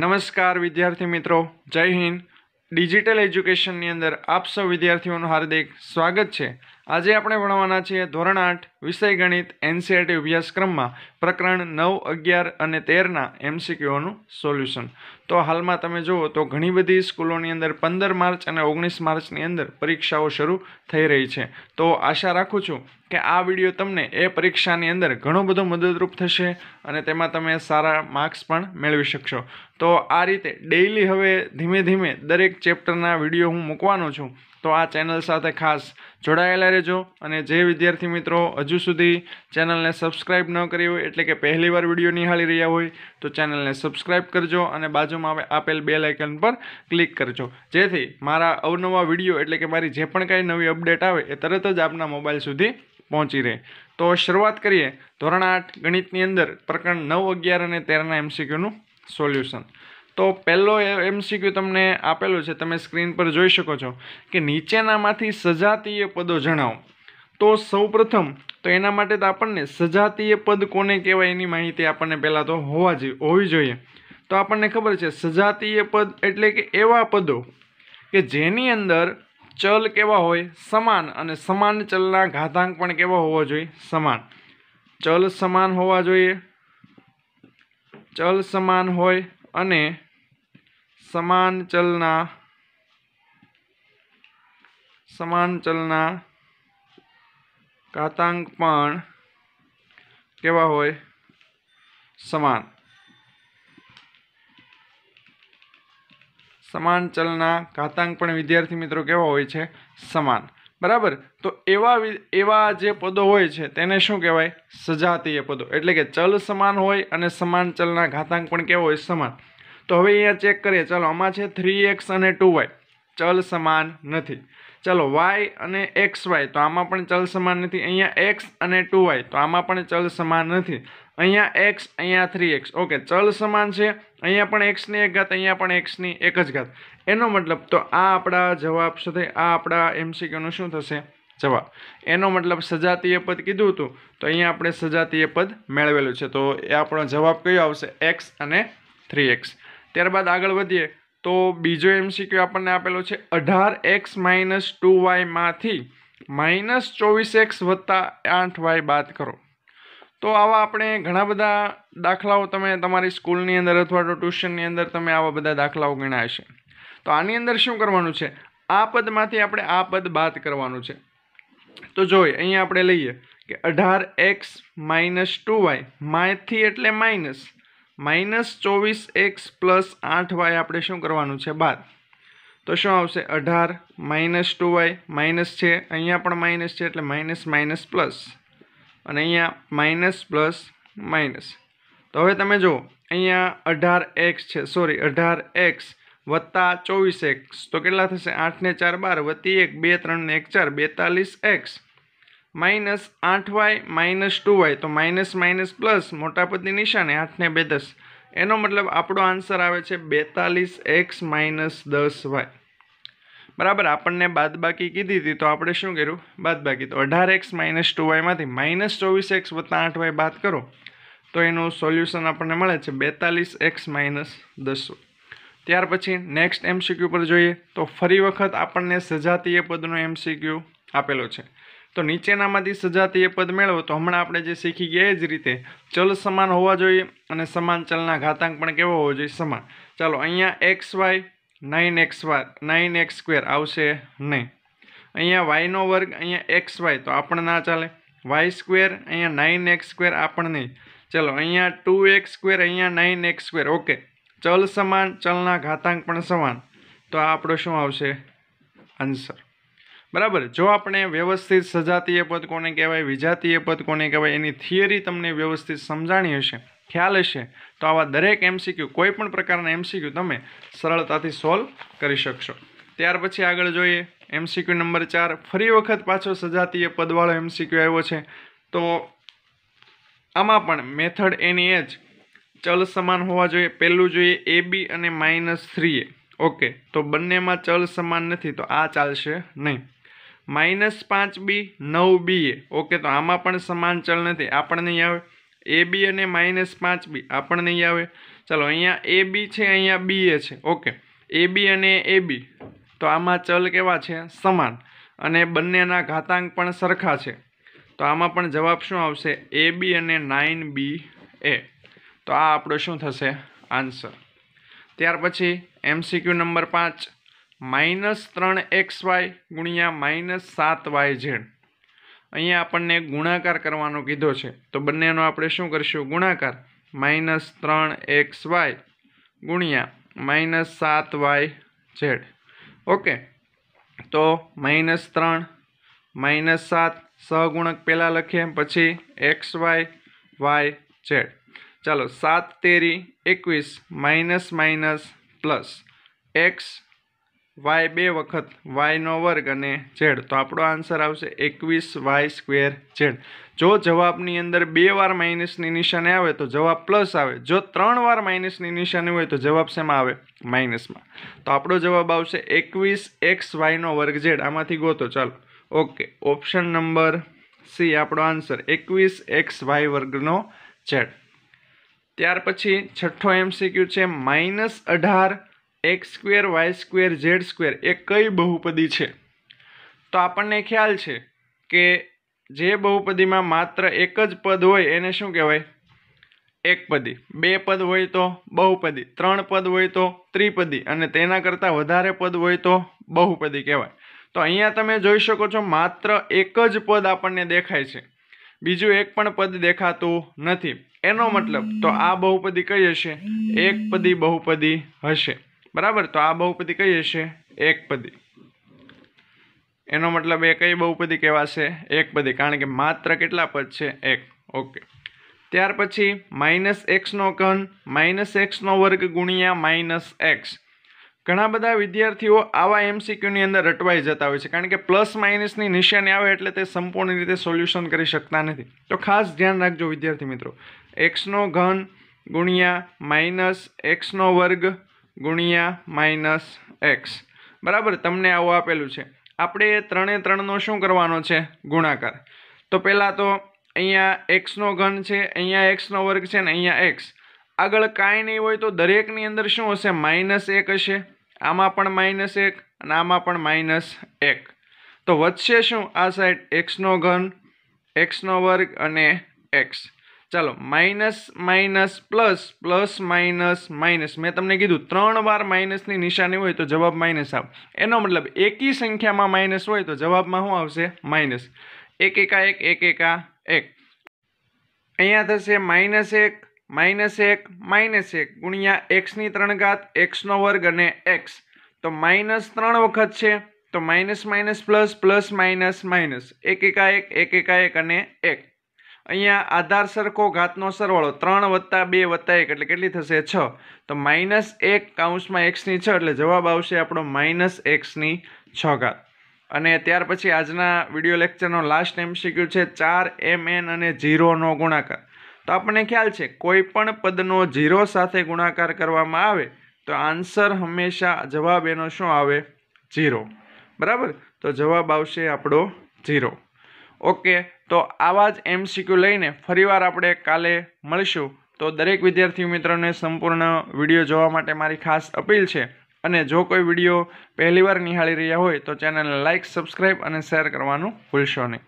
નમસ્કાર વિદ્યાર્થી મિત્રો જય હિન્દ ડિજિટલ એજ્યુકેશનની અંદર આપ સૌ વિદ્યાર્થીઓનું હાર્દિક સ્વાગત છે આજે આપણે ભણવાના છીએ ધોરણ આઠ વિષય ગણિત એનસીઆરટી અભ્યાસક્રમમાં પ્રકરણ નવ અગિયાર અને તેરના એમસીક્યુઓનું સોલ્યુશન તો હાલમાં તમે જુઓ તો ઘણી બધી સ્કૂલોની અંદર પંદર માર્ચ અને ઓગણીસ માર્ચની અંદર પરીક્ષાઓ શરૂ થઈ રહી છે તો આશા રાખું છું કે આ વિડીયો તમને એ પરીક્ષાની અંદર ઘણો બધો મદદરૂપ થશે અને તેમાં તમે સારા માર્ક્સ પણ મેળવી શકશો તો આ રીતે ડેઇલી હવે ધીમે ધીમે દરેક ચેપ્ટરના વિડીયો હું મૂકવાનો છું તો આ ચેનલ સાથે ખાસ જોડાયેલા રહેજો અને જે વિદ્યાર્થી મિત્રો હજુ હજુ સુધી ચેનલને સબસ્ક્રાઈબ ન કરી હોય એટલે કે પહેલીવાર વિડીયો નિહાળી રહ્યા હોય તો ચેનલને સબસ્ક્રાઇબ કરજો અને બાજુમાં આપેલ બે લાઇકન પર ક્લિક કરજો જેથી મારા અવનવા વિડીયો એટલે કે મારી જે પણ કાંઈ નવી અપડેટ આવે એ તરત જ આપના મોબાઈલ સુધી પહોંચી રહે તો શરૂઆત કરીએ ધોરણ આઠ ગણિતની અંદર પ્રકરણ નવ અગિયાર અને તેરના એમસીક્યુનું સોલ્યુશન તો પહેલો એમસીક્યુ તમને આપેલો છે તમે સ્ક્રીન પર જોઈ શકો છો કે નીચેનામાંથી સજાતીય પદો જણાવો તો સૌપ્રથમ તો એના માટે તો આપણને સજાતીય પદ કોને કહેવાય એની માહિતી આપણને પહેલાં તો હોવા જોઈએ હોવી જોઈએ તો આપણને ખબર છે સજાતીય પદ એટલે કે એવા પદો કે જેની અંદર ચલ કેવા હોય સમાન અને સમાન ચલના ઘાતાંક પણ કેવા હોવા જોઈએ સમાન ચલ સમાન હોવા જોઈએ ચલ સમાન હોય અને સમાન ચલના સમાન ચલના ઘાતાંક પણ કેવા હોય સમાન સમાન ચલના ઘાતાંક પણ વિદ્યાર્થી મિત્રો કેવા હોય છે સમાન બરાબર તો એવા એવા જે પદો હોય છે તેને શું કહેવાય સજાતીય પદો એટલે કે ચલ સમાન હોય અને સમાન ચલના ઘાતાંક પણ કેવા હોય સમાન તો હવે અહીંયા ચેક કરીએ ચાલો આમાં છે થ્રી એક્સ અને ટુ વાય ચલ સમાન નથી ચલો વાય અને એક્સ વાય તો આમાં પણ ચલ સમાન નથી અહીંયા એક્સ અને ટુ વાય તો આમાં પણ ચલ સમાન નથી અહીંયા એક્સ અહીંયા થ્રી એક્સ ઓકે ચલ સમાન છે અહીંયા પણ એક્સની એક ઘાત અહીંયા પણ એક્સની એક જ ઘાત એનો મતલબ તો આ આપણા જવાબ સાથે આ આપણા એમસીક્યુનું શું થશે જવાબ એનો મતલબ સજાતીય પદ કીધું હતું તો અહીંયા આપણે સજાતીય પદ મેળવેલું છે તો એ આપણો જવાબ કયો આવશે એક્સ અને થ્રી એક્સ ત્યારબાદ આગળ વધીએ તો બીજો એમસીક્યુ આપણને આપેલો છે અઢાર એક્સ માઇનસ ટુ વાયમાંથી માઇનસ ચોવીસ એક્સ વત્તા આઠ વાય બાદ કરો તો આવા આપણે ઘણા બધા દાખલાઓ તમે તમારી સ્કૂલની અંદર અથવા તો ટ્યુશનની અંદર તમે આવા બધા દાખલાઓ ગણ્યા છે તો આની અંદર શું કરવાનું છે આ પદમાંથી આપણે આ પદ બાદ કરવાનું છે તો જોઈ અહીંયા આપણે લઈએ કે અઢાર એક્સ માઇનસ ટુ વાય માયથી એટલે માઇનસ માઇનસ ચોવીસ એક્સ પ્લસ આઠ વાય આપણે શું કરવાનું છે બાદ તો શું આવશે અઢાર માઇનસ ટુ વાય માઇનસ છે અહીંયા પણ માઇનસ છે એટલે માઇનસ માઇનસ પ્લસ અને અહીંયા માઇનસ પ્લસ માઇનસ તો હવે તમે જુઓ અહીંયા અઢાર એક્સ છે સોરી અઢાર એક્સ વત્તા ચોવીસ એક્સ તો કેટલા થશે આઠને ચાર બાર વત્તી એક બે ત્રણને એક ચાર બેતાલીસ એક્સ માઇનસ આઠ વાય માઇનસ ટુ વાય તો માઇનસ માઇનસ પ્લસ મોટા પદની નિશાને આઠને બે દસ એનો મતલબ આપણો આન્સર આવે છે બેતાલીસ એક્સ માઇનસ દસ વાય બરાબર આપણને બાદબાકી કીધી હતી તો આપણે શું કર્યું બાદબાકી તો અઢાર એક્સ માઇનસ ટુ વાયમાંથી માઇનસ ચોવીસ એક્સ વત્તા આઠ વાય બાદ કરો તો એનું સોલ્યુશન આપણને મળે છે બેતાલીસ એક્સ માઇનસ દસ ત્યાર પછી નેક્સ્ટ એમસીક્યુ પર જોઈએ તો ફરી વખત આપણને સજાતીય પદનો એમસીક્યુ આપેલો છે તો નીચેનામાંથી સજાતી એ પદ મેળવો તો હમણાં આપણે જે શીખી ગયા એ જ રીતે ચલ સમાન હોવા જોઈએ અને સમાન ચલના ઘાતાંક પણ કેવો હોવો જોઈએ સમાન ચાલો અહીંયા x y nine x y nine x square આવશે નહીં અહીંયા વાયનો વર્ગ અહીંયા એક્સ વાય તો આપણને ના ચાલે વાય સ્ક્વેર અહીંયા નાઇન એક્સ સ્ક્વેર આપણને ચાલો અહીંયા ટુ એક્સ સ્ક્વેર અહીંયા નાઇન એક્સ સ્ક્વેર ઓકે ચલ સમાન ચલના ઘાતાંક પણ સમાન તો આ આપણો શું આવશે આન્સર બરાબર જો આપણે વ્યવસ્થિત સજાતીય પદ કોને કહેવાય વિજાતીય પદ કોને કહેવાય એની થિયરી તમને વ્યવસ્થિત સમજાણી હશે ખ્યાલ હશે તો આવા દરેક એમસીક્યુ કોઈ પણ પ્રકારના એમસીક્યુ તમે સરળતાથી સોલ્વ કરી શકશો ત્યાર પછી આગળ જોઈએ એમસીક્યુ નંબર ચાર ફરી વખત પાછો સજાતીય પદવાળો એમસીક્યુ આવ્યો છે તો આમાં પણ મેથડ એની એ જ ચલ સમાન હોવા જોઈએ પહેલું જોઈએ એ બી અને માઇનસ થ્રી એ ઓકે તો બંનેમાં ચલ સમાન નથી તો આ ચાલશે નહીં માઇનસ પાંચ બી નવ બી ઓકે તો આમાં પણ સમાન ચલ નથી આપણને નહીં આવે એ બી અને માઇનસ પાંચ બી આપણને નહીં આવે ચાલો અહીંયા એ બી છે અહીંયા બી એ છે ઓકે એ બી અને એ બી તો આમાં ચલ કેવા છે સમાન અને બંનેના ઘાતાંક પણ સરખા છે તો આમાં પણ જવાબ શું આવશે એ બી અને નાઇન બી એ તો આ આપણો શું થશે આન્સર ત્યાર પછી એમસીક્યુ નંબર પાંચ માઇનસ ત્રણ એક્સ વાય ગુણ્યા માઇનસ સાત વાય ઝેડ અહીંયા આપણને ગુણાકાર કરવાનો કીધો છે તો બંનેનો આપણે શું કરીશું ગુણાકાર માઇનસ ત્રણ એક્સ વાય ગુણ્યા માઇનસ સાત વાય ઝેડ ઓકે તો માઇનસ ત્રણ માઇનસ સાત સહગુણક પહેલાં લખીએ પછી એક્સ વાય વાય ઝેડ ચાલો સાત તેરી એકવીસ minus minus plus x y બે વખત વાયનો વર્ગ અને ઝેડ તો આપણો આન્સર આવશે એકવીસ વાય સ્ક્વેર ઝેડ જો જવાબની અંદર બે વાર માઇનસની નિશાની આવે તો જવાબ પ્લસ આવે જો ત્રણ વાર માઇનસની નિશાની હોય તો જવાબ શેમાં આવે માઇનસમાં તો આપણો જવાબ આવશે એકવીસ એક્સ વાયનો વર્ગ ઝેડ આમાંથી ગોતો ચાલો ઓકે ઓપ્શન નંબર સી આપણો આન્સર એકવીસ એક્સ વાય વર્ગનો ઝેડ ત્યાર પછી છઠ્ઠો એમસીક્યુ છે માઇનસ અઢાર x square y square z square એ કઈ બહુપદી છે તો આપણને ખ્યાલ છે કે જે બહુપદીમાં માત્ર એક જ પદ હોય એને શું કહેવાય એકપદી બે પદ હોય તો બહુપદી ત્રણ પદ હોય તો ત્રિપદી અને તેના કરતાં વધારે પદ હોય તો બહુપદી કહેવાય તો અહીંયા તમે જોઈ શકો છો માત્ર એક જ પદ આપણને દેખાય છે બીજું એક પણ પદ દેખાતું નથી એનો મતલબ તો આ બહુપદી કઈ હશે એકપદી બહુપદી હશે બરાબર તો આ બહુપદી કઈ હશે એકપદી એનો મતલબ એ કઈ બહુપદી કહેવાશે એકપદી કારણ કે માત્ર કેટલા પદ છે એક ઓકે ત્યાર પછી માઇનસ એક્સનો ઘન માઇનસ એક્સનો વર્ગ ગુણ્યા માઇનસ એક્સ ઘણા બધા વિદ્યાર્થીઓ આવા એમસીક્યુની અંદર અટવાઈ જતા હોય છે કારણ કે પ્લસ માઇનસની નિશાની આવે એટલે તે સંપૂર્ણ રીતે સોલ્યુશન કરી શકતા નથી તો ખાસ ધ્યાન રાખજો વિદ્યાર્થી મિત્રો એક્સનો ઘન ગુણ્યા માઇનસ એક્સનો વર્ગ ગુણ્યા માઇનસ એક્સ બરાબર તમને આવું આપેલું છે આપણે ત્રણે ત્રણનો શું કરવાનો છે ગુણાકાર તો પહેલાં તો અહીંયા એક્સનો ઘન છે અહીંયા એક્સનો વર્ગ છે ને અહીંયા એક્સ આગળ કાંઈ નહીં હોય તો દરેકની અંદર શું હશે માઇનસ એક હશે આમાં પણ માઇનસ એક અને આમાં પણ માઇનસ એક તો વધશે શું આ સાઈડ એક્સનો ઘન એક્સનો વર્ગ અને એક્સ ચાલો minus minus plus plus minus minus મેં તમને કીધું ત્રણ વાર માઇનસની નિશાની હોય તો જવાબ માઇનસ આવ એનો મતલબ એકી સંખ્યામાં માઇનસ હોય તો જવાબમાં શું આવશે માઇનસ એક એકા એક એક એકા એક અહીંયા થશે માઇનસ એક માઇનસ એક માઇનસ એક ગુણ્યા એક્સની ત્રણ ઘાત એક્સનો વર્ગ અને એક્સ તો માઇનસ ત્રણ વખત છે તો minus minus plus plus minus minus એક એકા એક એક એકા એક અને એક અહીંયા આધાર સરખો ઘાતનો સરવાળો ત્રણ વત્તા બે વત્તા એક એટલે કેટલી થશે છ તો માઇનસ એક કાઉન્સમાં એક્સની છ એટલે જવાબ આવશે આપણો માઇનસ એક્સની છ ઘાત અને ત્યાર પછી આજના વિડીયો લેક્ચરનો લાસ્ટ એમ શીખ્યું છે ચાર એમ એન અને ઝીરોનો ગુણાકાર તો આપણને ખ્યાલ છે કોઈ પણ પદનો ઝીરો સાથે ગુણાકાર કરવામાં આવે તો આન્સર હંમેશા જવાબ એનો શું આવે ઝીરો બરાબર તો જવાબ આવશે આપણો ઝીરો ઓકે તો આવા જ એમસીક્યુ લઈને ફરીવાર આપણે કાલે મળીશું તો દરેક વિદ્યાર્થી મિત્રોને સંપૂર્ણ વિડીયો જોવા માટે મારી ખાસ અપીલ છે અને જો કોઈ વિડીયો પહેલીવાર નિહાળી રહ્યા હોય તો ચેનલને લાઇક સબસ્ક્રાઈબ અને શેર કરવાનું ભૂલશો નહીં